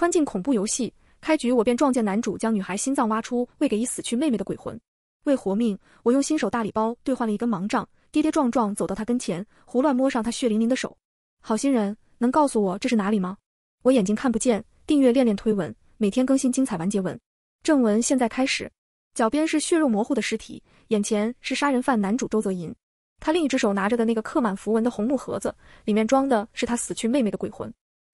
穿进恐怖游戏，开局我便撞见男主将女孩心脏挖出，喂给已死去妹妹的鬼魂。为活命，我用新手大礼包兑换了一根盲杖，跌跌撞撞走到他跟前，胡乱摸上他血淋淋的手。好心人，能告诉我这是哪里吗？我眼睛看不见。订阅恋恋推文，每天更新精彩完结文。正文现在开始。脚边是血肉模糊的尸体，眼前是杀人犯男主周泽银，他另一只手拿着的那个刻满符文的红木盒子，里面装的是他死去妹妹的鬼魂。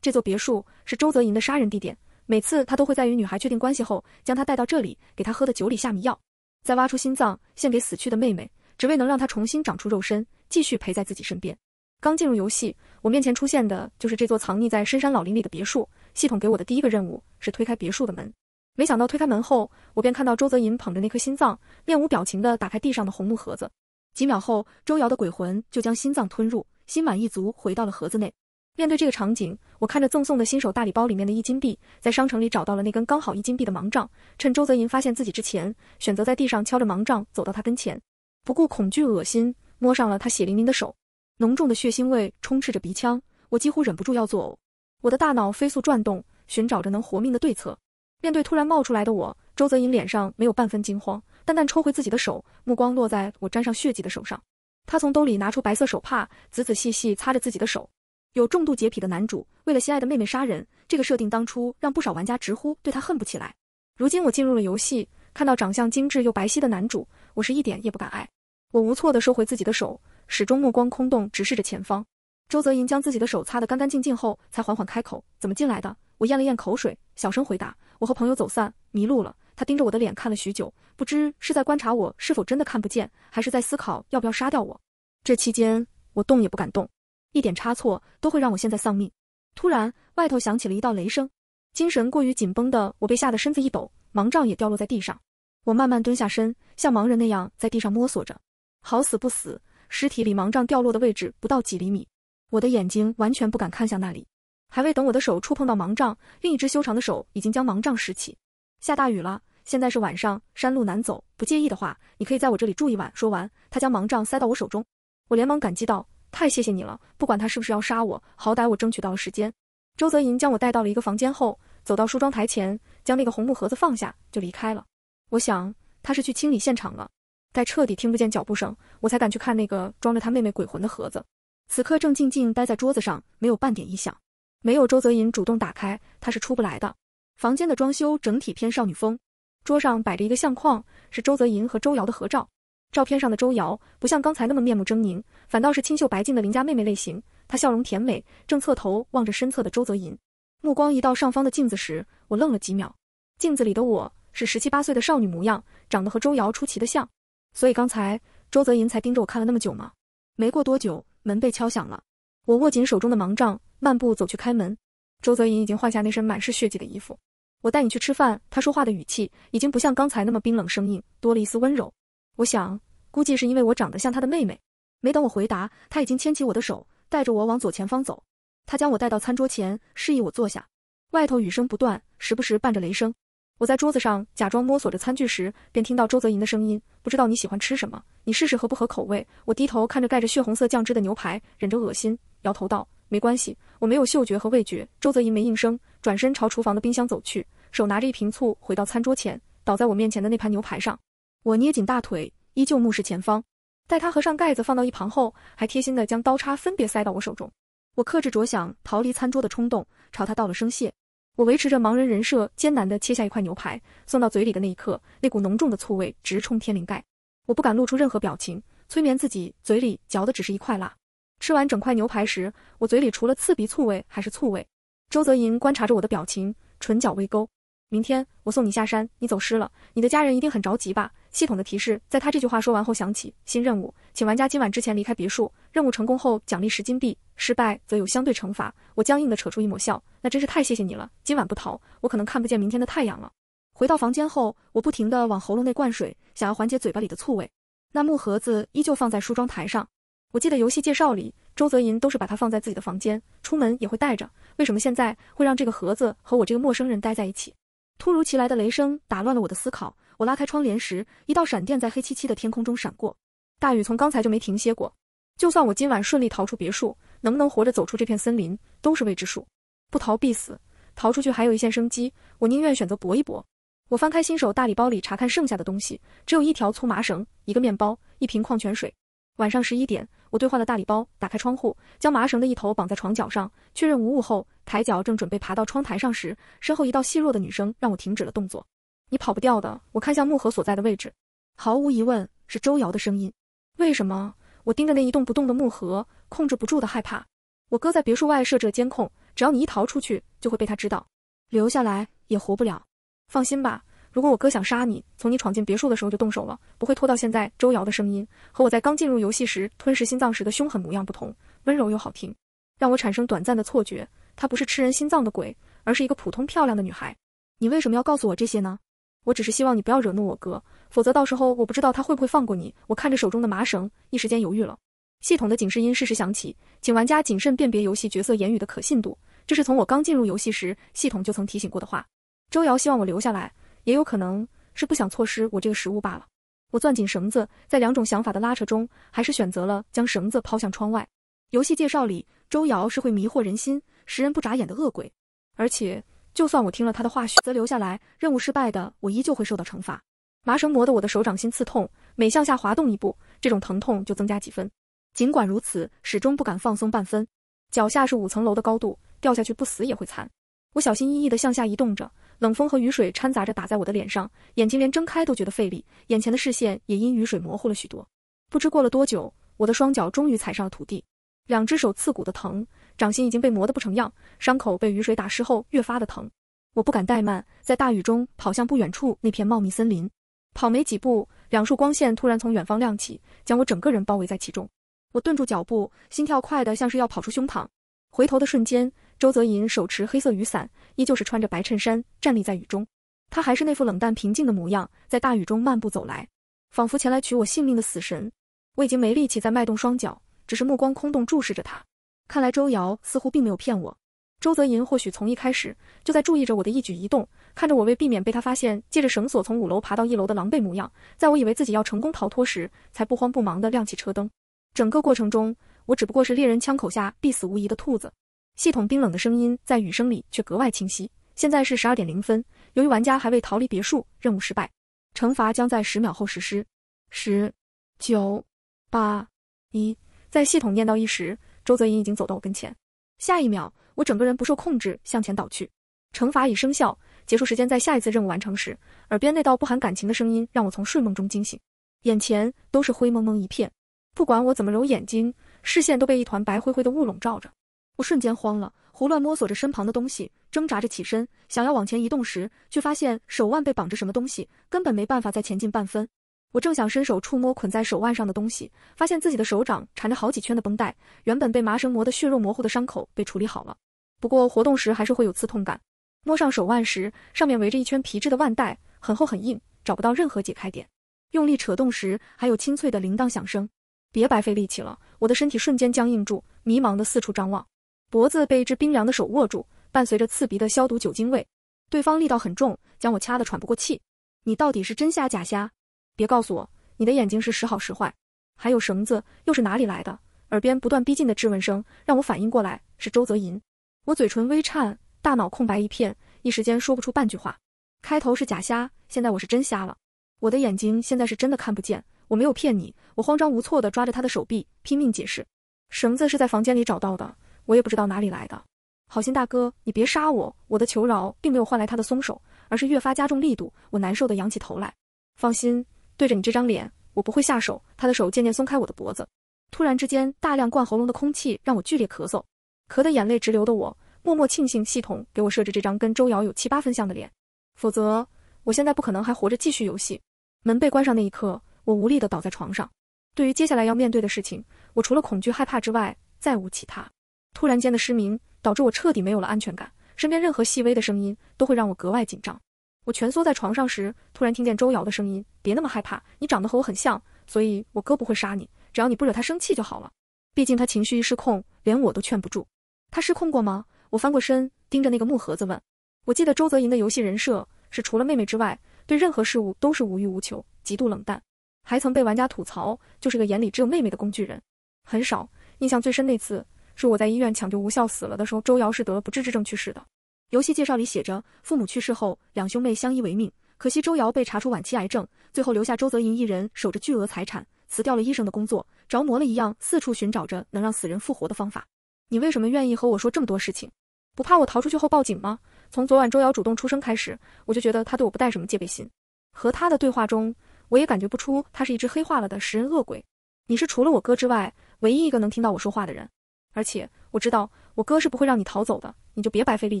这座别墅是周泽银的杀人地点。每次他都会在与女孩确定关系后，将她带到这里，给她喝的酒里下迷药，再挖出心脏献给死去的妹妹，只为能让她重新长出肉身，继续陪在自己身边。刚进入游戏，我面前出现的就是这座藏匿在深山老林里的别墅。系统给我的第一个任务是推开别墅的门。没想到推开门后，我便看到周泽银捧着那颗心脏，面无表情地打开地上的红木盒子。几秒后，周瑶的鬼魂就将心脏吞入，心满意足回到了盒子内。面对这个场景，我看着赠送的新手大礼包里面的一金币，在商城里找到了那根刚好一金币的盲杖，趁周泽银发现自己之前，选择在地上敲着盲杖走到他跟前，不顾恐惧恶心，摸上了他血淋淋的手，浓重的血腥味充斥着鼻腔，我几乎忍不住要作呕。我的大脑飞速转动，寻找着能活命的对策。面对突然冒出来的我，周泽银脸上没有半分惊慌，淡淡抽回自己的手，目光落在我沾上血迹的手上，他从兜里拿出白色手帕，仔仔细细擦着自己的手。有重度洁癖的男主为了心爱的妹妹杀人，这个设定当初让不少玩家直呼对他恨不起来。如今我进入了游戏，看到长相精致又白皙的男主，我是一点也不敢爱。我无措地收回自己的手，始终目光空洞，直视着前方。周泽银将自己的手擦得干干净净后，才缓缓开口：“怎么进来的？”我咽了咽口水，小声回答：“我和朋友走散，迷路了。”他盯着我的脸看了许久，不知是在观察我是否真的看不见，还是在思考要不要杀掉我。这期间，我动也不敢动。一点差错都会让我现在丧命。突然，外头响起了一道雷声，精神过于紧绷的我被吓得身子一抖，盲杖也掉落在地上。我慢慢蹲下身，像盲人那样在地上摸索着。好死不死，尸体里盲杖掉落的位置不到几厘米，我的眼睛完全不敢看向那里。还未等我的手触碰到盲杖，另一只修长的手已经将盲杖拾起。下大雨了，现在是晚上，山路难走，不介意的话，你可以在我这里住一晚。说完，他将盲杖塞到我手中，我连忙感激道。太谢谢你了，不管他是不是要杀我，好歹我争取到了时间。周泽银将我带到了一个房间后，走到梳妆台前，将那个红木盒子放下，就离开了。我想他是去清理现场了，待彻底听不见脚步声，我才敢去看那个装着他妹妹鬼魂的盒子。此刻正静静待在桌子上，没有半点异响。没有周泽银主动打开，他是出不来的。房间的装修整体偏少女风，桌上摆着一个相框，是周泽银和周瑶的合照。照片上的周瑶不像刚才那么面目狰狞，反倒是清秀白净的邻家妹妹类型。她笑容甜美，正侧头望着身侧的周泽银，目光移到上方的镜子时，我愣了几秒。镜子里的我是十七八岁的少女模样，长得和周瑶出奇的像。所以刚才周泽银才盯着我看了那么久吗？没过多久，门被敲响了。我握紧手中的盲杖，慢步走去开门。周泽银已经换下那身满是血迹的衣服。我带你去吃饭。他说话的语气已经不像刚才那么冰冷生硬，多了一丝温柔。我想，估计是因为我长得像他的妹妹。没等我回答，他已经牵起我的手，带着我往左前方走。他将我带到餐桌前，示意我坐下。外头雨声不断，时不时伴着雷声。我在桌子上假装摸索着餐具时，便听到周泽银的声音：“不知道你喜欢吃什么，你试试合不合口味。”我低头看着盖着血红色酱汁的牛排，忍着恶心，摇头道：“没关系，我没有嗅觉和味觉。”周泽银没应声，转身朝厨房的冰箱走去，手拿着一瓶醋回到餐桌前，倒在我面前的那盘牛排上。我捏紧大腿，依旧目视前方。待他合上盖子放到一旁后，还贴心地将刀叉分别塞到我手中。我克制着想逃离餐桌的冲动，朝他道了声谢。我维持着盲人人设，艰难地切下一块牛排，送到嘴里的那一刻，那股浓重的醋味直冲天灵盖。我不敢露出任何表情，催眠自己嘴里嚼的只是一块蜡。吃完整块牛排时，我嘴里除了刺鼻醋味还是醋味。周泽银观察着我的表情，唇角微勾。明天我送你下山，你走失了，你的家人一定很着急吧？系统的提示在他这句话说完后响起。新任务，请玩家今晚之前离开别墅。任务成功后奖励十金币，失败则有相对惩罚。我僵硬的扯出一抹笑，那真是太谢谢你了。今晚不逃，我可能看不见明天的太阳了。回到房间后，我不停地往喉咙内灌水，想要缓解嘴巴里的醋味。那木盒子依旧放在梳妆台上。我记得游戏介绍里，周泽银都是把它放在自己的房间，出门也会带着。为什么现在会让这个盒子和我这个陌生人待在一起？突如其来的雷声打乱了我的思考。我拉开窗帘时，一道闪电在黑漆漆的天空中闪过。大雨从刚才就没停歇过。就算我今晚顺利逃出别墅，能不能活着走出这片森林都是未知数。不逃必死，逃出去还有一线生机，我宁愿选择搏一搏。我翻开新手大礼包里查看剩下的东西，只有一条粗麻绳、一个面包、一瓶矿泉水。晚上十一点，我兑换了大礼包，打开窗户，将麻绳的一头绑在床角上，确认无误后，抬脚正准备爬到窗台上时，身后一道细弱的女声让我停止了动作。你跑不掉的。我看向木盒所在的位置，毫无疑问是周瑶的声音。为什么？我盯着那一动不动的木盒，控制不住的害怕。我哥在别墅外设置了监控，只要你一逃出去，就会被他知道。留下来也活不了。放心吧，如果我哥想杀你，从你闯进别墅的时候就动手了，不会拖到现在。周瑶的声音和我在刚进入游戏时吞噬心脏时的凶狠模样不同，温柔又好听，让我产生短暂的错觉，她不是吃人心脏的鬼，而是一个普通漂亮的女孩。你为什么要告诉我这些呢？我只是希望你不要惹怒我哥，否则到时候我不知道他会不会放过你。我看着手中的麻绳，一时间犹豫了。系统的警示音适时响起，请玩家谨慎辨别游戏角色言语的可信度。这是从我刚进入游戏时，系统就曾提醒过的话。周瑶希望我留下来，也有可能是不想错失我这个食物罢了。我攥紧绳子，在两种想法的拉扯中，还是选择了将绳子抛向窗外。游戏介绍里，周瑶是会迷惑人心、识人不眨眼的恶鬼，而且。就算我听了他的话，选择留下来，任务失败的我依旧会受到惩罚。麻绳磨得我的手掌心刺痛，每向下滑动一步，这种疼痛就增加几分。尽管如此，始终不敢放松半分。脚下是五层楼的高度，掉下去不死也会残。我小心翼翼地向下移动着，冷风和雨水掺杂着打在我的脸上，眼睛连睁开都觉得费力，眼前的视线也因雨水模糊了许多。不知过了多久，我的双脚终于踩上了土地，两只手刺骨的疼。掌心已经被磨得不成样，伤口被雨水打湿后越发的疼。我不敢怠慢，在大雨中跑向不远处那片茂密森林。跑没几步，两束光线突然从远方亮起，将我整个人包围在其中。我顿住脚步，心跳快得像是要跑出胸膛。回头的瞬间，周泽银手持黑色雨伞，依旧是穿着白衬衫站立在雨中。他还是那副冷淡平静的模样，在大雨中漫步走来，仿佛前来取我性命的死神。我已经没力气再迈动双脚，只是目光空洞注视着他。看来周瑶似乎并没有骗我，周泽银或许从一开始就在注意着我的一举一动，看着我为避免被他发现，借着绳索从五楼爬到一楼的狼狈模样，在我以为自己要成功逃脱时，才不慌不忙地亮起车灯。整个过程中，我只不过是猎人枪口下必死无疑的兔子。系统冰冷的声音在雨声里却格外清晰。现在是十二点零分，由于玩家还未逃离别墅，任务失败，惩罚将在十秒后实施。十、九、八、一，在系统念到一时。周泽怡已经走到我跟前，下一秒，我整个人不受控制向前倒去。惩罚已生效，结束时间在下一次任务完成时。耳边那道不含感情的声音让我从睡梦中惊醒，眼前都是灰蒙蒙一片。不管我怎么揉眼睛，视线都被一团白灰灰的雾笼罩着。我瞬间慌了，胡乱摸索着身旁的东西，挣扎着起身，想要往前移动时，却发现手腕被绑着什么东西，根本没办法再前进半分。我正想伸手触摸捆在手腕上的东西，发现自己的手掌缠着好几圈的绷带，原本被麻绳磨得血肉模糊的伤口被处理好了，不过活动时还是会有刺痛感。摸上手腕时，上面围着一圈皮质的腕带，很厚很硬，找不到任何解开点。用力扯动时，还有清脆的铃铛响声。别白费力气了，我的身体瞬间僵硬住，迷茫地四处张望。脖子被一只冰凉的手握住，伴随着刺鼻的消毒酒精味。对方力道很重，将我掐得喘不过气。你到底是真瞎假瞎？别告诉我，你的眼睛是时好时坏。还有绳子，又是哪里来的？耳边不断逼近的质问声，让我反应过来是周泽银。我嘴唇微颤，大脑空白一片，一时间说不出半句话。开头是假瞎，现在我是真瞎了。我的眼睛现在是真的看不见，我没有骗你。我慌张无措地抓着他的手臂，拼命解释，绳子是在房间里找到的，我也不知道哪里来的。好心大哥，你别杀我！我的求饶并没有换来他的松手，而是越发加重力度。我难受的仰起头来，放心。对着你这张脸，我不会下手。他的手渐渐松开我的脖子，突然之间，大量灌喉咙的空气让我剧烈咳嗽，咳得眼泪直流的我，默默庆幸系统给我设置这张跟周瑶有七八分像的脸，否则我现在不可能还活着继续游戏。门被关上那一刻，我无力的倒在床上。对于接下来要面对的事情，我除了恐惧害怕之外，再无其他。突然间的失明，导致我彻底没有了安全感，身边任何细微的声音都会让我格外紧张。我蜷缩在床上时，突然听见周瑶的声音：“别那么害怕，你长得和我很像，所以我哥不会杀你，只要你不惹他生气就好了。毕竟他情绪一失控，连我都劝不住。他失控过吗？”我翻过身，盯着那个木盒子问：“我记得周泽银的游戏人设是除了妹妹之外，对任何事物都是无欲无求，极度冷淡，还曾被玩家吐槽就是个眼里只有妹妹的工具人。很少，印象最深那次是我在医院抢救无效死了的时候，周瑶是得了不治之症去世的。”游戏介绍里写着，父母去世后，两兄妹相依为命。可惜周瑶被查出晚期癌症，最后留下周泽银一人守着巨额财产，辞掉了医生的工作，着魔了一样四处寻找着能让死人复活的方法。你为什么愿意和我说这么多事情？不怕我逃出去后报警吗？从昨晚周瑶主动出声开始，我就觉得他对我不带什么戒备心。和他的对话中，我也感觉不出他是一只黑化了的食人恶鬼。你是除了我哥之外，唯一一个能听到我说话的人。而且我知道我哥是不会让你逃走的，你就别白费力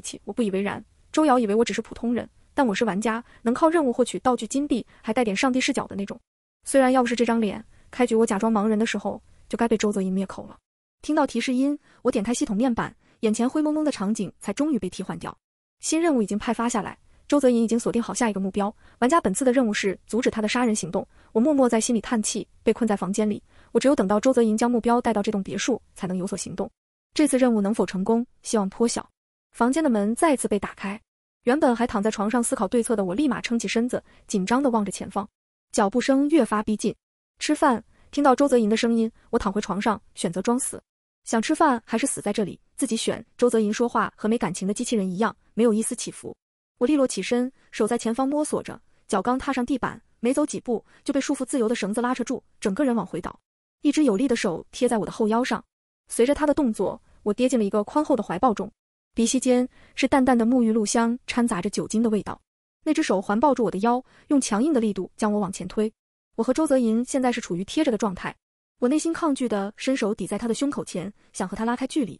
气。我不以为然。周瑶以为我只是普通人，但我是玩家，能靠任务获取道具、金币，还带点上帝视角的那种。虽然要不是这张脸，开局我假装盲人的时候，就该被周泽银灭口了。听到提示音，我点开系统面板，眼前灰蒙蒙的场景才终于被替换掉。新任务已经派发下来，周泽银已经锁定好下一个目标。玩家本次的任务是阻止他的杀人行动。我默默在心里叹气，被困在房间里。我只有等到周泽银将目标带到这栋别墅，才能有所行动。这次任务能否成功，希望颇小。房间的门再次被打开，原本还躺在床上思考对策的我，立马撑起身子，紧张地望着前方。脚步声越发逼近。吃饭，听到周泽银的声音，我躺回床上，选择装死。想吃饭还是死在这里，自己选。周泽银说话和没感情的机器人一样，没有一丝起伏。我利落起身，手在前方摸索着，脚刚踏上地板，没走几步就被束缚自由的绳子拉扯住，整个人往回倒。一只有力的手贴在我的后腰上，随着他的动作，我跌进了一个宽厚的怀抱中。鼻息间是淡淡的沐浴露香，掺杂着酒精的味道。那只手环抱住我的腰，用强硬的力度将我往前推。我和周泽银现在是处于贴着的状态，我内心抗拒的伸手抵在他的胸口前，想和他拉开距离。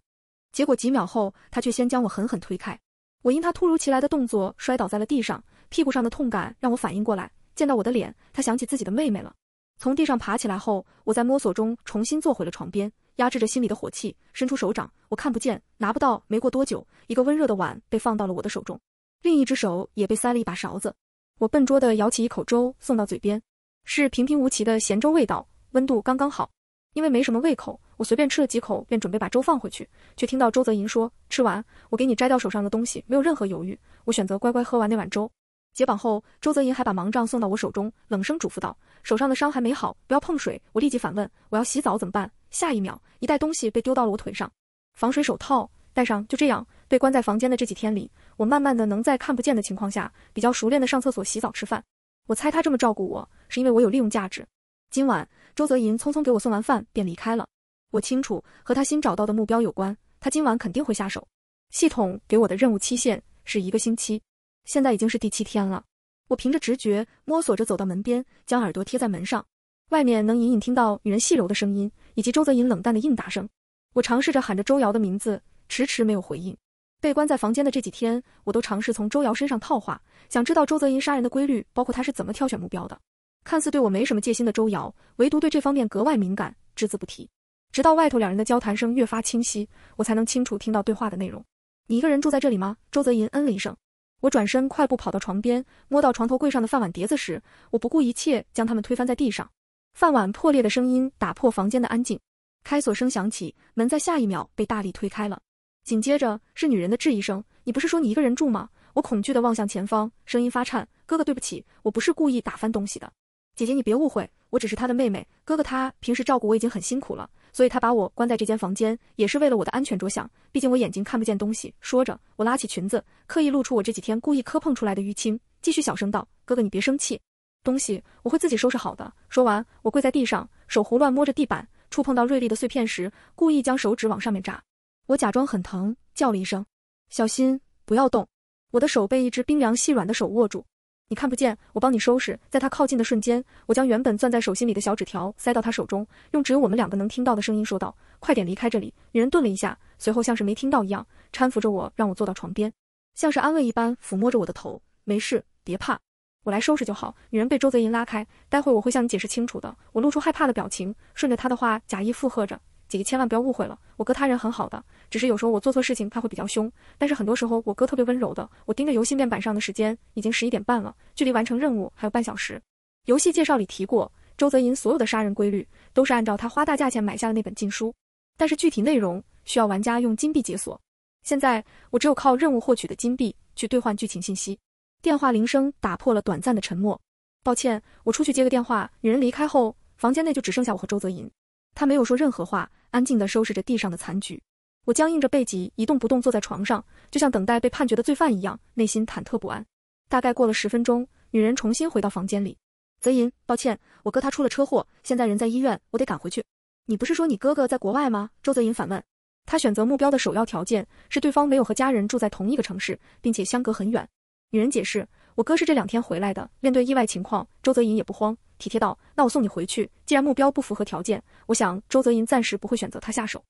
结果几秒后，他却先将我狠狠推开。我因他突如其来的动作摔倒在了地上，屁股上的痛感让我反应过来，见到我的脸，他想起自己的妹妹了。从地上爬起来后，我在摸索中重新坐回了床边，压制着心里的火气，伸出手掌，我看不见，拿不到。没过多久，一个温热的碗被放到了我的手中，另一只手也被塞了一把勺子。我笨拙地舀起一口粥送到嘴边，是平平无奇的咸粥味道，温度刚刚好。因为没什么胃口，我随便吃了几口，便准备把粥放回去，却听到周泽银说：“吃完，我给你摘掉手上的东西。”没有任何犹豫，我选择乖乖喝完那碗粥。解绑后，周泽银还把盲杖送到我手中，冷声嘱咐道：“手上的伤还没好，不要碰水。”我立即反问：“我要洗澡怎么办？”下一秒，一袋东西被丢到了我腿上，防水手套，戴上。就这样，被关在房间的这几天里，我慢慢的能在看不见的情况下，比较熟练的上厕所、洗澡、吃饭。我猜他这么照顾我，是因为我有利用价值。今晚，周泽银匆匆给我送完饭便离开了。我清楚，和他新找到的目标有关，他今晚肯定会下手。系统给我的任务期限是一个星期。现在已经是第七天了，我凭着直觉摸索着走到门边，将耳朵贴在门上，外面能隐隐听到女人细柔的声音，以及周泽银冷淡的应答声。我尝试着喊着周瑶的名字，迟迟没有回应。被关在房间的这几天，我都尝试从周瑶身上套话，想知道周泽银杀人的规律，包括他是怎么挑选目标的。看似对我没什么戒心的周瑶，唯独对这方面格外敏感，只字不提。直到外头两人的交谈声越发清晰，我才能清楚听到对话的内容。你一个人住在这里吗？周泽银嗯了一声。我转身快步跑到床边，摸到床头柜上的饭碗碟子时，我不顾一切将他们推翻在地上，饭碗破裂的声音打破房间的安静。开锁声响起，门在下一秒被大力推开了，紧接着是女人的质疑声：“你不是说你一个人住吗？”我恐惧地望向前方，声音发颤：“哥哥，对不起，我不是故意打翻东西的。姐姐，你别误会，我只是他的妹妹。哥哥他平时照顾我已经很辛苦了。”所以他把我关在这间房间，也是为了我的安全着想，毕竟我眼睛看不见东西。说着，我拉起裙子，刻意露出我这几天故意磕碰出来的淤青，继续小声道：“哥哥，你别生气，东西我会自己收拾好的。”说完，我跪在地上，手胡乱摸着地板，触碰到锐利的碎片时，故意将手指往上面扎，我假装很疼，叫了一声：“小心，不要动。”我的手被一只冰凉细软的手握住。你看不见，我帮你收拾。在他靠近的瞬间，我将原本攥在手心里的小纸条塞到他手中，用只有我们两个能听到的声音说道：“快点离开这里。”女人顿了一下，随后像是没听到一样，搀扶着我，让我坐到床边，像是安慰一般抚摸着我的头：“没事，别怕，我来收拾就好。”女人被周泽银拉开，待会我会向你解释清楚的。我露出害怕的表情，顺着他的话假意附和着。姐姐千万不要误会了，我哥他人很好的，只是有时候我做错事情他会比较凶，但是很多时候我哥特别温柔的。我盯着游戏面板上的时间，已经十一点半了，距离完成任务还有半小时。游戏介绍里提过，周泽银所有的杀人规律都是按照他花大价钱买下的那本禁书，但是具体内容需要玩家用金币解锁。现在我只有靠任务获取的金币去兑换剧情信息。电话铃声打破了短暂的沉默。抱歉，我出去接个电话。女人离开后，房间内就只剩下我和周泽银。他没有说任何话。安静地收拾着地上的残局，我僵硬着背脊，一动不动坐在床上，就像等待被判决的罪犯一样，内心忐忑不安。大概过了十分钟，女人重新回到房间里。泽银，抱歉，我哥他出了车祸，现在人在医院，我得赶回去。你不是说你哥哥在国外吗？周泽银反问。他选择目标的首要条件是对方没有和家人住在同一个城市，并且相隔很远。女人解释，我哥是这两天回来的。面对意外情况，周泽银也不慌。体贴道：“那我送你回去。既然目标不符合条件，我想周泽银暂时不会选择他下手，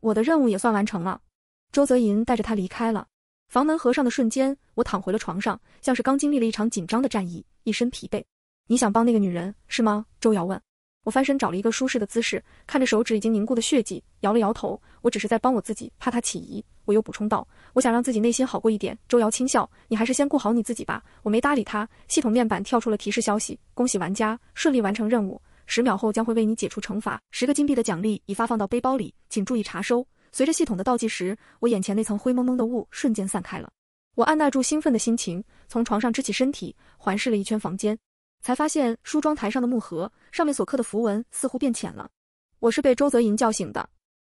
我的任务也算完成了。”周泽银带着他离开了。房门合上的瞬间，我躺回了床上，像是刚经历了一场紧张的战役，一身疲惫。你想帮那个女人是吗？周瑶问我，翻身找了一个舒适的姿势，看着手指已经凝固的血迹，摇了摇头。我只是在帮我自己，怕他起疑。我又补充道：“我想让自己内心好过一点。”周瑶轻笑：“你还是先顾好你自己吧。”我没搭理他。系统面板跳出了提示消息：“恭喜玩家顺利完成任务，十秒后将会为你解除惩罚，十个金币的奖励已发放到背包里，请注意查收。”随着系统的倒计时，我眼前那层灰蒙蒙的雾瞬间散开了。我按捺住兴奋的心情，从床上支起身体，环视了一圈房间，才发现梳妆台上的木盒上面所刻的符文似乎变浅了。我是被周泽银叫醒的。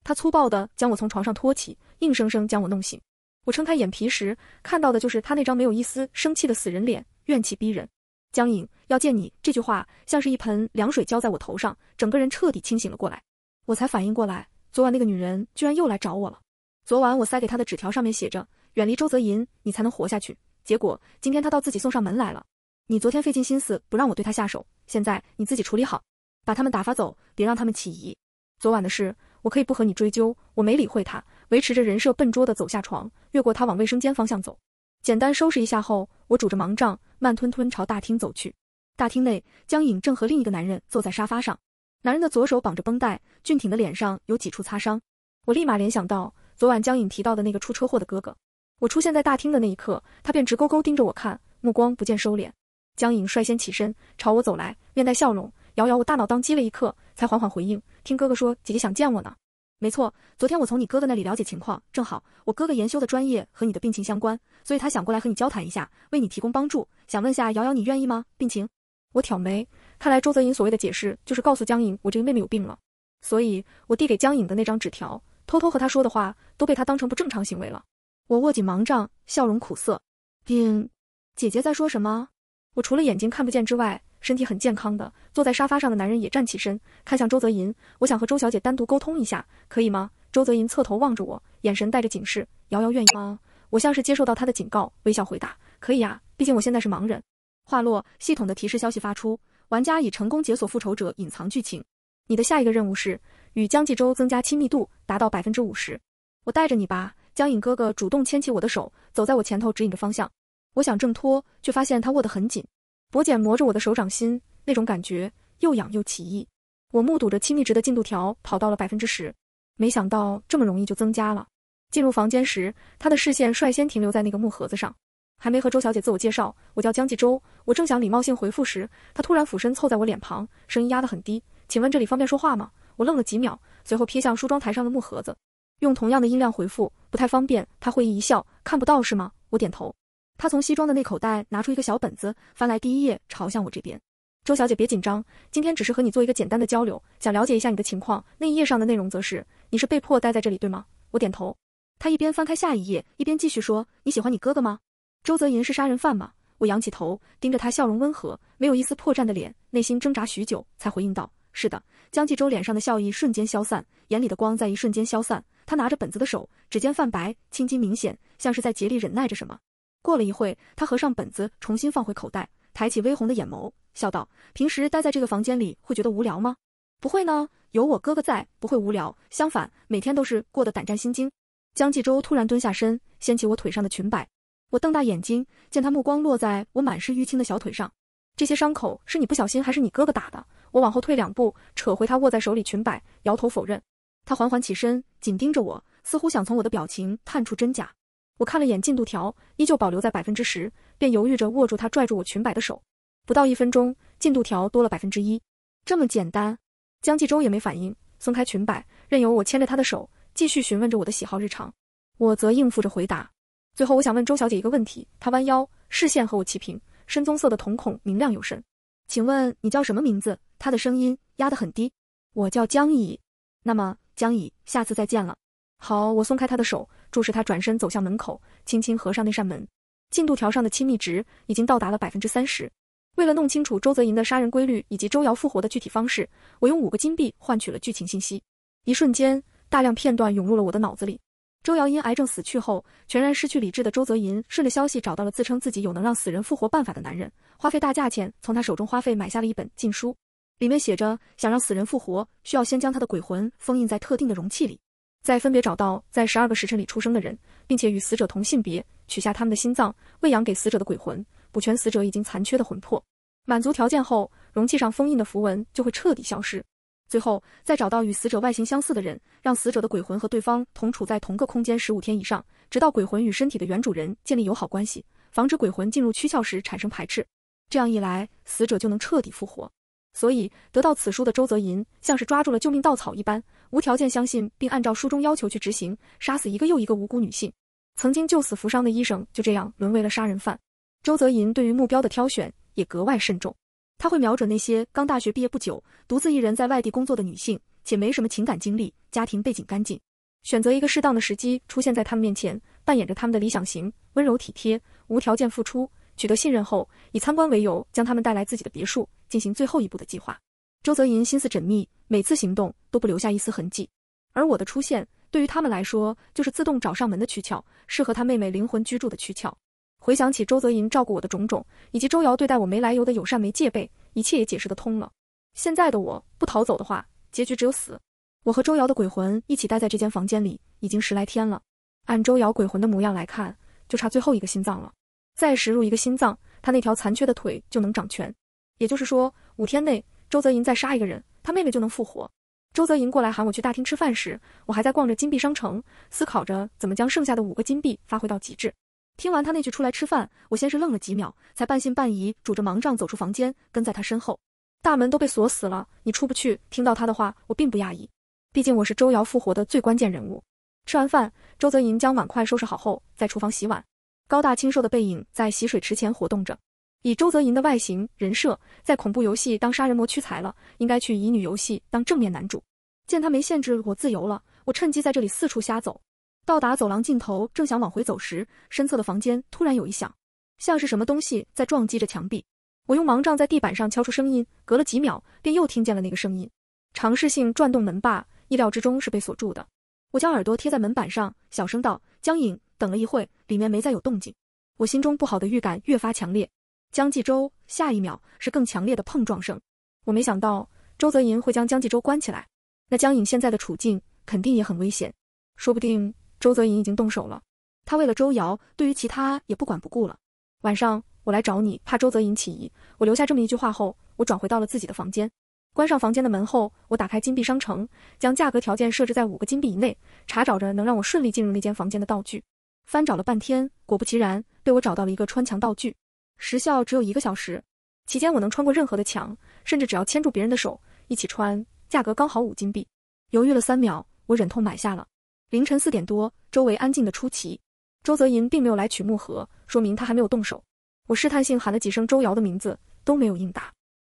他粗暴地将我从床上拖起，硬生生将我弄醒。我撑开眼皮时，看到的就是他那张没有一丝生气的死人脸，怨气逼人。江颖要见你这句话，像是一盆凉水浇在我头上，整个人彻底清醒了过来。我才反应过来，昨晚那个女人居然又来找我了。昨晚我塞给她的纸条上面写着：“远离周泽银，你才能活下去。”结果今天她到自己送上门来了。你昨天费尽心思不让我对她下手，现在你自己处理好，把他们打发走，别让他们起疑。昨晚的事。我可以不和你追究，我没理会他，维持着人设，笨拙地走下床，越过他往卫生间方向走。简单收拾一下后，我拄着盲杖，慢吞吞朝大厅走去。大厅内，江影正和另一个男人坐在沙发上，男人的左手绑着绷带，俊挺的脸上有几处擦伤。我立马联想到昨晚江影提到的那个出车祸的哥哥。我出现在大厅的那一刻，他便直勾勾盯着我看，目光不见收敛。江影率先起身，朝我走来，面带笑容。瑶瑶，我大脑宕机了一刻，才缓缓回应。听哥哥说，姐姐想见我呢。没错，昨天我从你哥哥那里了解情况，正好我哥哥研修的专业和你的病情相关，所以他想过来和你交谈一下，为你提供帮助。想问下瑶瑶，你愿意吗？病情？我挑眉，看来周泽莹所谓的解释，就是告诉江影我这个妹妹有病了。所以我递给江影的那张纸条，偷偷和他说的话，都被他当成不正常行为了。我握紧盲杖，笑容苦涩。病，姐姐在说什么？我除了眼睛看不见之外。身体很健康的，坐在沙发上的男人也站起身，看向周泽银：“我想和周小姐单独沟通一下，可以吗？”周泽银侧头望着我，眼神带着警示：“瑶瑶愿意吗？”我像是接受到他的警告，微笑回答：“可以呀，毕竟我现在是盲人。”话落，系统的提示消息发出：“玩家已成功解锁复仇者隐藏剧情，你的下一个任务是与江继州增加亲密度达到百分之五十。”我带着你吧，江影哥哥主动牵起我的手，走在我前头指引着方向。我想挣脱，却发现他握得很紧。薄茧磨着我的手掌心，那种感觉又痒又奇异。我目睹着亲密值的进度条跑到了百分之十，没想到这么容易就增加了。进入房间时，他的视线率先停留在那个木盒子上。还没和周小姐自我介绍，我叫江继舟。我正想礼貌性回复时，他突然俯身凑在我脸旁，声音压得很低：“请问这里方便说话吗？”我愣了几秒，随后瞥向梳妆台上的木盒子，用同样的音量回复：“不太方便。”他会意一笑：“看不到是吗？”我点头。他从西装的内口袋拿出一个小本子，翻来第一页，朝向我这边。周小姐别紧张，今天只是和你做一个简单的交流，想了解一下你的情况。那一页上的内容则是，你是被迫待在这里，对吗？我点头。他一边翻开下一页，一边继续说，你喜欢你哥哥吗？周泽银是杀人犯吗？我仰起头，盯着他笑容温和、没有一丝破绽的脸，内心挣扎许久，才回应道，是的。江继州脸上的笑意瞬间消散，眼里的光在一瞬间消散。他拿着本子的手，指尖泛白，青筋明显，像是在竭力忍耐着什么。过了一会，他合上本子，重新放回口袋，抬起微红的眼眸，笑道：“平时待在这个房间里，会觉得无聊吗？不会呢，有我哥哥在，不会无聊。相反，每天都是过得胆战心惊。”江继州突然蹲下身，掀起我腿上的裙摆。我瞪大眼睛，见他目光落在我满是淤青的小腿上，这些伤口是你不小心，还是你哥哥打的？我往后退两步，扯回他握在手里裙摆，摇头否认。他缓缓起身，紧盯着我，似乎想从我的表情探出真假。我看了眼进度条，依旧保留在百分之十，便犹豫着握住他拽住我裙摆的手。不到一分钟，进度条多了百分之一。这么简单，江继洲也没反应，松开裙摆，任由我牵着他的手，继续询问着我的喜好日常。我则应付着回答。最后我想问周小姐一个问题。她弯腰，视线和我齐平，深棕色的瞳孔明亮有神。请问你叫什么名字？她的声音压得很低。我叫江怡。那么江怡，下次再见了。好，我松开她的手。注视他转身走向门口，轻轻合上那扇门。进度条上的亲密值已经到达了百分之三十。为了弄清楚周泽银的杀人规律以及周瑶复活的具体方式，我用五个金币换取了剧情信息。一瞬间，大量片段涌入了我的脑子里。周瑶因癌症死去后，全然失去理智的周泽银顺着消息找到了自称自己有能让死人复活办法的男人，花费大价钱从他手中花费买下了一本禁书，里面写着想让死人复活，需要先将他的鬼魂封印在特定的容器里。再分别找到在十二个时辰里出生的人，并且与死者同性别，取下他们的心脏，喂养给死者的鬼魂，补全死者已经残缺的魂魄。满足条件后，容器上封印的符文就会彻底消失。最后，再找到与死者外形相似的人，让死者的鬼魂和对方同处在同个空间十五天以上，直到鬼魂与身体的原主人建立友好关系，防止鬼魂进入躯壳时产生排斥。这样一来，死者就能彻底复活。所以，得到此书的周泽银像是抓住了救命稻草一般。无条件相信，并按照书中要求去执行，杀死一个又一个无辜女性。曾经救死扶伤的医生就这样沦为了杀人犯。周泽银对于目标的挑选也格外慎重，他会瞄准那些刚大学毕业不久、独自一人在外地工作的女性，且没什么情感经历、家庭背景干净。选择一个适当的时机出现在他们面前，扮演着他们的理想型，温柔体贴，无条件付出，取得信任后，以参观为由将他们带来自己的别墅，进行最后一步的计划。周泽银心思缜密，每次行动都不留下一丝痕迹。而我的出现，对于他们来说，就是自动找上门的躯壳，适合他妹妹灵魂居住的躯壳。回想起周泽银照顾我的种种，以及周瑶对待我没来由的友善没戒备，一切也解释得通了。现在的我不逃走的话，结局只有死。我和周瑶的鬼魂一起待在这间房间里，已经十来天了。按周瑶鬼魂的模样来看，就差最后一个心脏了。再植入一个心脏，他那条残缺的腿就能长全。也就是说，五天内。周泽银再杀一个人，他妹妹就能复活。周泽银过来喊我去大厅吃饭时，我还在逛着金币商城，思考着怎么将剩下的五个金币发挥到极致。听完他那句“出来吃饭”，我先是愣了几秒，才半信半疑拄着盲杖走出房间，跟在他身后。大门都被锁死了，你出不去。听到他的话，我并不讶异，毕竟我是周瑶复活的最关键人物。吃完饭，周泽银将碗筷收拾好后，在厨房洗碗。高大清瘦的背影在洗水池前活动着。以周泽银的外形人设，在恐怖游戏当杀人魔屈才了，应该去乙女游戏当正面男主。见他没限制我自由了，我趁机在这里四处瞎走。到达走廊尽头，正想往回走时，身侧的房间突然有一响，像是什么东西在撞击着墙壁。我用盲杖在地板上敲出声音，隔了几秒，便又听见了那个声音。尝试性转动门把，意料之中是被锁住的。我将耳朵贴在门板上，小声道：“江影，等了一会，里面没再有动静。”我心中不好的预感越发强烈。江继州，下一秒是更强烈的碰撞声。我没想到周泽银会将江继州关起来，那江影现在的处境肯定也很危险。说不定周泽银已经动手了，他为了周瑶，对于其他也不管不顾了。晚上我来找你，怕周泽银起疑，我留下这么一句话后，我转回到了自己的房间，关上房间的门后，我打开金币商城，将价格条件设置在五个金币以内，查找着能让我顺利进入那间房间的道具。翻找了半天，果不其然，被我找到了一个穿墙道具。时效只有一个小时，期间我能穿过任何的墙，甚至只要牵住别人的手一起穿。价格刚好五金币，犹豫了三秒，我忍痛买下了。凌晨四点多，周围安静的出奇，周泽银并没有来取木盒，说明他还没有动手。我试探性喊了几声周瑶的名字，都没有应答，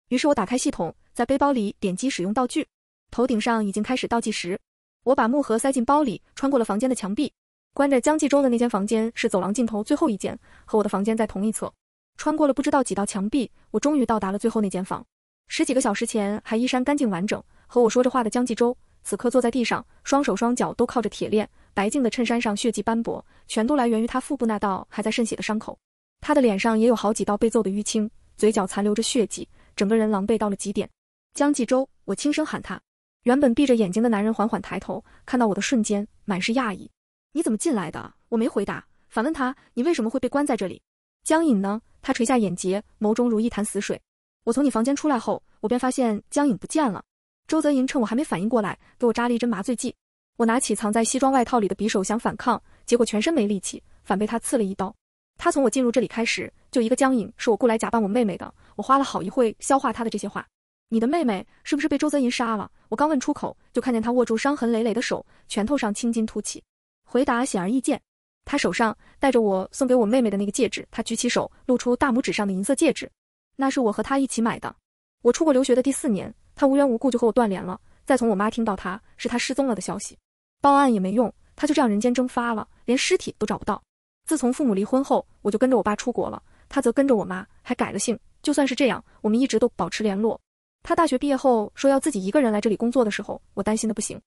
于是我打开系统，在背包里点击使用道具，头顶上已经开始倒计时。我把木盒塞进包里，穿过了房间的墙壁，关着江继州的那间房间是走廊尽头最后一间，和我的房间在同一侧。穿过了不知道几道墙壁，我终于到达了最后那间房。十几个小时前还衣衫干净完整、和我说着话的江继周，此刻坐在地上，双手双脚都靠着铁链，白净的衬衫上血迹斑驳，全都来源于他腹部那道还在渗血的伤口。他的脸上也有好几道被揍的淤青，嘴角残留着血迹，整个人狼狈到了极点。江继周，我轻声喊他。原本闭着眼睛的男人缓缓抬头，看到我的瞬间满是讶异：“你怎么进来的？”我没回答，反问他：“你为什么会被关在这里？”江影呢？他垂下眼睫，眸中如一潭死水。我从你房间出来后，我便发现江影不见了。周泽银趁我还没反应过来，给我扎了一针麻醉剂。我拿起藏在西装外套里的匕首想反抗，结果全身没力气，反被他刺了一刀。他从我进入这里开始，就一个江影，是我雇来假扮我妹妹的。我花了好一会消化他的这些话。你的妹妹是不是被周泽银杀了？我刚问出口，就看见他握住伤痕累累的手，拳头上青筋凸起。回答显而易见。他手上戴着我送给我妹妹的那个戒指，他举起手，露出大拇指上的银色戒指，那是我和他一起买的。我出国留学的第四年，他无缘无故就和我断联了。再从我妈听到他是他失踪了的消息，报案也没用，他就这样人间蒸发了，连尸体都找不到。自从父母离婚后，我就跟着我爸出国了，他则跟着我妈，还改了姓。就算是这样，我们一直都保持联络。他大学毕业后说要自己一个人来这里工作的时候，我担心的不行。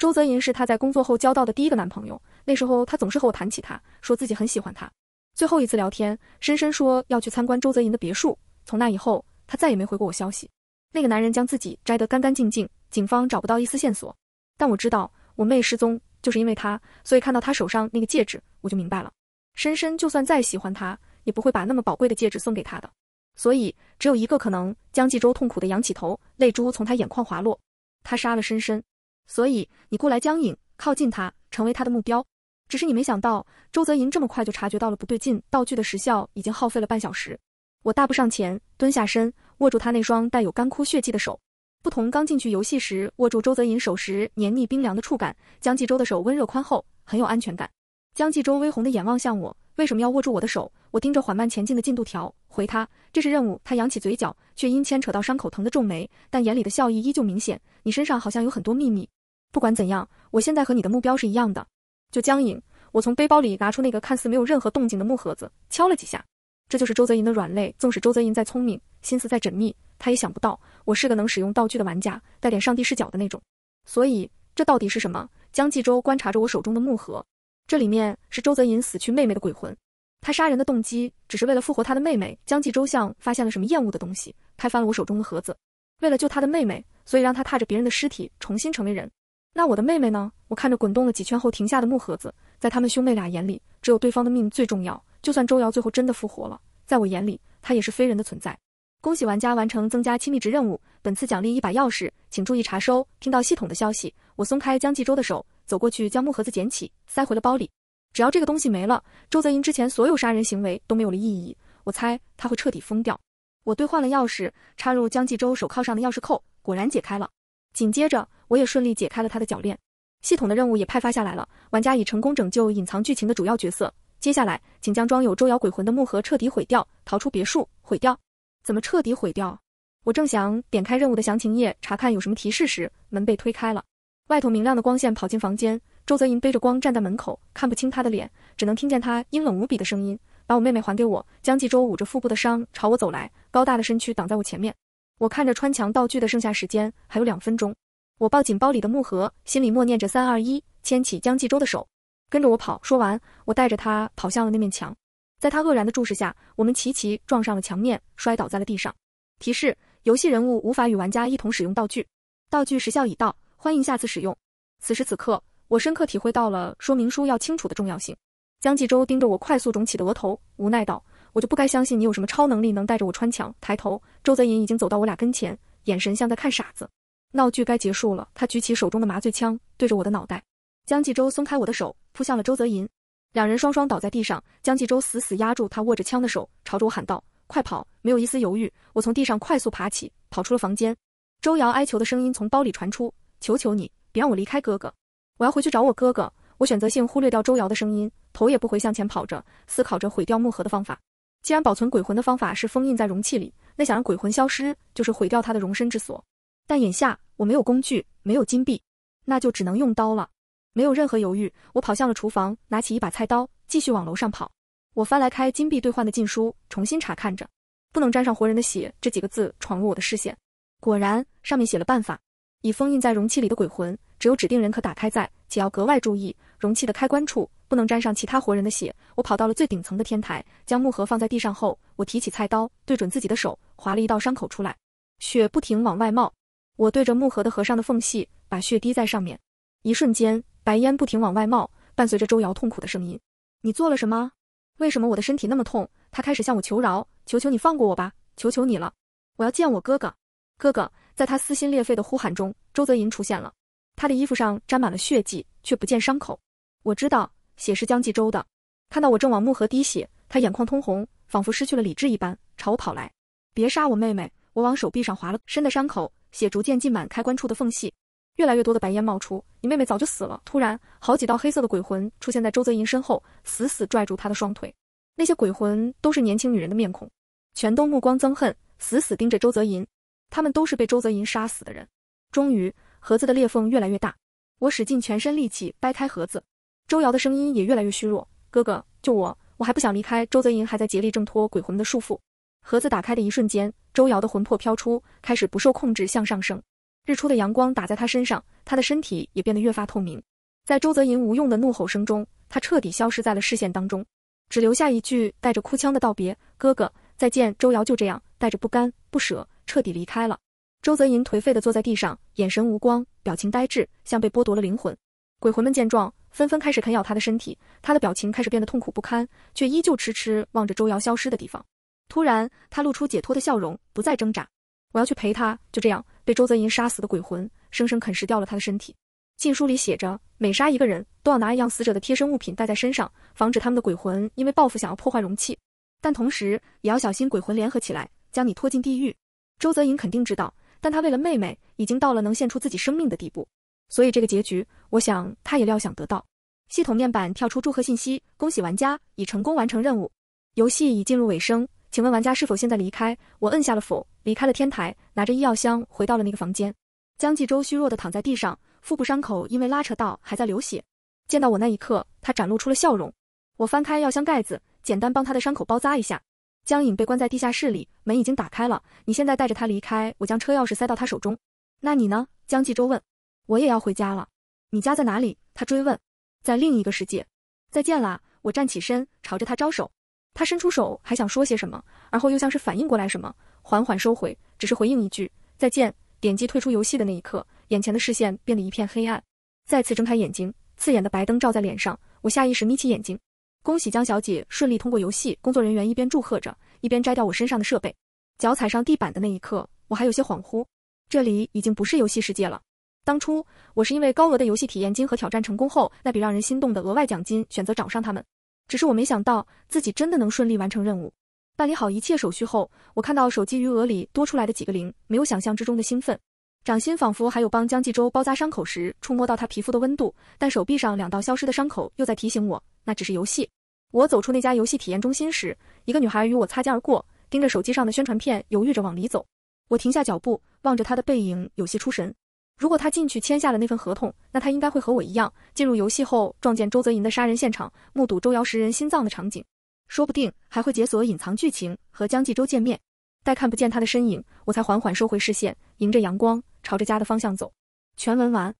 周泽银是他在工作后交到的第一个男朋友。那时候他总是和我谈起他，说自己很喜欢他。最后一次聊天，深深说要去参观周泽银的别墅。从那以后，他再也没回过我消息。那个男人将自己摘得干干净净，警方找不到一丝线索。但我知道，我妹失踪就是因为他。所以看到他手上那个戒指，我就明白了。深深就算再喜欢他，也不会把那么宝贵的戒指送给他的。所以只有一个可能。江继州痛苦地仰起头，泪珠从他眼眶滑落。他杀了深深。所以你雇来江影，靠近他，成为他的目标。只是你没想到，周泽银这么快就察觉到了不对劲，道具的时效已经耗费了半小时。我大步上前，蹲下身，握住他那双带有干枯血迹的手。不同刚进去游戏时握住周泽银手时黏腻冰凉的触感，江继州的手温热宽厚，很有安全感。江继州微红的眼望向我，为什么要握住我的手？我盯着缓慢前进的进度条，回他这是任务。他扬起嘴角，却因牵扯到伤口疼的皱眉，但眼里的笑意依旧明显。你身上好像有很多秘密。不管怎样，我现在和你的目标是一样的，就江影。我从背包里拿出那个看似没有任何动静的木盒子，敲了几下。这就是周泽银的软肋。纵使周泽银再聪明，心思再缜密，他也想不到我是个能使用道具的玩家，带点上帝视角的那种。所以，这到底是什么？江继州观察着我手中的木盒，这里面是周泽银死去妹妹的鬼魂。他杀人的动机只是为了复活他的妹妹。江继州像发现了什么厌恶的东西，拍翻了我手中的盒子。为了救他的妹妹，所以让他踏着别人的尸体重新成为人。那我的妹妹呢？我看着滚动了几圈后停下的木盒子，在他们兄妹俩眼里，只有对方的命最重要。就算周瑶最后真的复活了，在我眼里，她也是非人的存在。恭喜玩家完成增加亲密值任务，本次奖励一把钥匙，请注意查收。听到系统的消息，我松开江继洲的手，走过去将木盒子捡起，塞回了包里。只要这个东西没了，周泽英之前所有杀人行为都没有了意义。我猜他会彻底疯掉。我兑换了钥匙，插入江继洲手铐上的钥匙扣，果然解开了。紧接着，我也顺利解开了他的脚链，系统的任务也派发下来了。玩家已成功拯救隐藏剧情的主要角色，接下来请将装有周瑶鬼魂的木盒彻底毁掉，逃出别墅。毁掉？怎么彻底毁掉？我正想点开任务的详情页查看有什么提示时，门被推开了，外头明亮的光线跑进房间。周泽银背着光站在门口，看不清他的脸，只能听见他阴冷无比的声音：“把我妹妹还给我。”江继周捂着腹部的伤朝我走来，高大的身躯挡在我前面。我看着穿墙道具的剩下时间还有两分钟，我抱紧包里的木盒，心里默念着三二一，牵起江继州的手，跟着我跑。说完，我带着他跑向了那面墙，在他愕然的注视下，我们齐齐撞上了墙面，摔倒在了地上。提示：游戏人物无法与玩家一同使用道具，道具时效已到，欢迎下次使用。此时此刻，我深刻体会到了说明书要清楚的重要性。江继州盯着我快速肿起的额头，无奈道。我就不该相信你有什么超能力能带着我穿墙。抬头，周泽银已经走到我俩跟前，眼神像在看傻子。闹剧该结束了，他举起手中的麻醉枪，对着我的脑袋。江继洲松开我的手，扑向了周泽银，两人双双倒在地上。江继洲死死压住他握着枪的手，朝着我喊道：“快跑！”没有一丝犹豫，我从地上快速爬起，跑出了房间。周瑶哀求的声音从包里传出：“求求你，别让我离开哥哥，我要回去找我哥哥。”我选择性忽略掉周瑶的声音，头也不回向前跑着，思考着毁掉木盒的方法。既然保存鬼魂的方法是封印在容器里，那想让鬼魂消失，就是毁掉他的容身之所。但眼下我没有工具，没有金币，那就只能用刀了。没有任何犹豫，我跑向了厨房，拿起一把菜刀，继续往楼上跑。我翻来开金币兑换的禁书，重新查看着，不能沾上活人的血这几个字闯入我的视线。果然，上面写了办法：已封印在容器里的鬼魂，只有指定人可打开，在且要格外注意容器的开关处。不能沾上其他活人的血。我跑到了最顶层的天台，将木盒放在地上后，我提起菜刀，对准自己的手，划了一道伤口出来，血不停往外冒。我对着木盒的盒上的缝隙，把血滴在上面，一瞬间，白烟不停往外冒，伴随着周瑶痛苦的声音：“你做了什么？为什么我的身体那么痛？”他开始向我求饶：“求求你放过我吧，求求你了，我要见我哥哥。”哥哥，在他撕心裂肺的呼喊中，周泽银出现了，他的衣服上沾满了血迹，却不见伤口。我知道。血是江继周的。看到我正往木盒滴血，他眼眶通红，仿佛失去了理智一般，朝我跑来。别杀我妹妹！我往手臂上划了深的伤口，血逐渐浸满开关处的缝隙，越来越多的白烟冒出。你妹妹早就死了。突然，好几道黑色的鬼魂出现在周泽银身后，死死拽住他的双腿。那些鬼魂都是年轻女人的面孔，全都目光憎恨，死死盯着周泽银。他们都是被周泽银杀死的人。终于，盒子的裂缝越来越大，我使尽全身力气掰开盒子。周瑶的声音也越来越虚弱，哥哥，救我！我还不想离开。周泽银还在竭力挣脱鬼魂的束缚。盒子打开的一瞬间，周瑶的魂魄飘出，开始不受控制向上升。日出的阳光打在他身上，他的身体也变得越发透明。在周泽银无用的怒吼声中，他彻底消失在了视线当中，只留下一句带着哭腔的道别：“哥哥，再见。”周瑶就这样带着不甘不舍，彻底离开了。周泽银颓废地坐在地上，眼神无光，表情呆滞，像被剥夺了灵魂。鬼魂们见状。纷纷开始啃咬他的身体，他的表情开始变得痛苦不堪，却依旧痴痴望着周瑶消失的地方。突然，他露出解脱的笑容，不再挣扎。我要去陪他，就这样，被周泽银杀死的鬼魂，生生啃食掉了他的身体。禁书里写着，每杀一个人，都要拿一样死者的贴身物品带在身上，防止他们的鬼魂因为报复想要破坏容器。但同时，也要小心鬼魂联合起来将你拖进地狱。周泽银肯定知道，但他为了妹妹，已经到了能献出自己生命的地步。所以这个结局。我想他也料想得到，系统面板跳出祝贺信息，恭喜玩家已成功完成任务，游戏已进入尾声，请问玩家是否现在离开？我摁下了否，离开了天台，拿着医药箱回到了那个房间。江继周虚弱的躺在地上，腹部伤口因为拉扯到还在流血。见到我那一刻，他展露出了笑容。我翻开药箱盖子，简单帮他的伤口包扎一下。江颖被关在地下室里，门已经打开了，你现在带着他离开。我将车钥匙塞到他手中。那你呢？江继周问。我也要回家了。你家在哪里？他追问。在另一个世界，再见啦！我站起身，朝着他招手。他伸出手，还想说些什么，而后又像是反应过来什么，缓缓收回，只是回应一句再见。点击退出游戏的那一刻，眼前的视线变得一片黑暗。再次睁开眼睛，刺眼的白灯照在脸上，我下意识眯起眼睛。恭喜江小姐顺利通过游戏！工作人员一边祝贺着，一边摘掉我身上的设备。脚踩上地板的那一刻，我还有些恍惚，这里已经不是游戏世界了。当初我是因为高额的游戏体验金和挑战成功后那笔让人心动的额外奖金，选择找上他们。只是我没想到自己真的能顺利完成任务。办理好一切手续后，我看到手机余额里多出来的几个零，没有想象之中的兴奋。掌心仿佛还有帮江继州包扎伤口时触摸到他皮肤的温度，但手臂上两道消失的伤口又在提醒我，那只是游戏。我走出那家游戏体验中心时，一个女孩与我擦肩而过，盯着手机上的宣传片，犹豫着往里走。我停下脚步，望着她的背影，有些出神。如果他进去签下了那份合同，那他应该会和我一样，进入游戏后撞见周泽银的杀人现场，目睹周瑶食人心脏的场景，说不定还会解锁隐藏剧情和江继洲见面。待看不见他的身影，我才缓缓收回视线，迎着阳光朝着家的方向走。全文完。